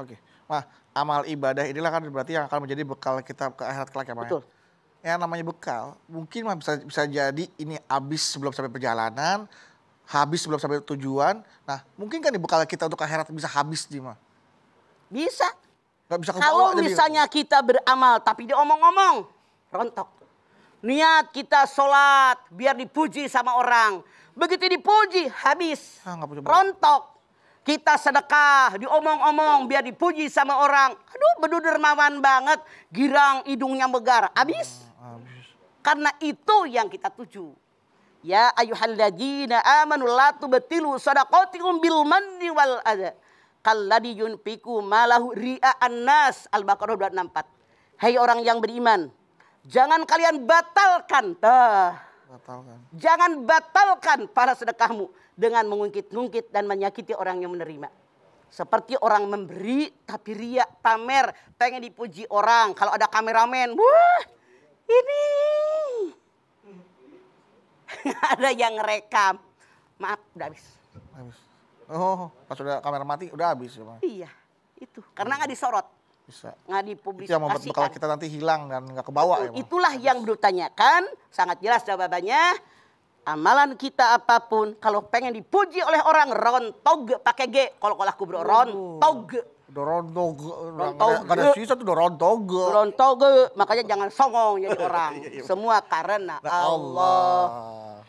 Oke. Okay. Nah, amal ibadah inilah kan berarti yang akan menjadi bekal kita ke akhirat kelak ya, Pak. Ya? Betul. Ya, namanya bekal, mungkin mah bisa bisa jadi ini habis sebelum sampai perjalanan, habis sebelum sampai tujuan. Nah, mungkin kan di kita untuk akhirat bisa habis di mah. Bisa. Gak bisa Kalau misalnya jadi... Gitu. kita beramal tapi diomong-omong, rontok. Niat kita sholat biar dipuji sama orang. Begitu dipuji, habis. Ah, rontok kita sedekah, diomong-omong biar dipuji sama orang. Aduh, bedu dermawan banget, girang hidungnya megar. Ah, habis. Karena itu yang kita tuju. Ya ayyuhalladzina amanu la tubtilu sadaqatikum bil manni wal adha. Kalladhi yunfiku malahu ria'an nas. Al-Baqarah 264. Hai hey orang yang beriman, jangan kalian batalkan. Tah Batalkan. Jangan batalkan para sedekahmu dengan mengungkit-ungkit dan menyakiti orang yang menerima. Seperti orang memberi tapi riak, pamer, pengen dipuji orang. Kalau ada kameramen, wah ini. ada yang rekam. Maaf, udah habis. Habis. Oh, pas udah kamera mati udah habis. Ya, Iya, itu. Karena nggak disorot bisa nggak dipublikasikan. Itu yang membuat kita nanti hilang dan nggak kebawa. itu ya, itulah yang yang bertanyakan, sangat jelas jawabannya. Amalan kita apapun, kalau pengen dipuji oleh orang, rontog pakai G. Kalau kalah bro, rontog. Dorontog, rontog. Gak ada sisa tuh dorontog. Dorontog, makanya jangan songong jadi orang. Iya, iya, iya. Semua karena Allah.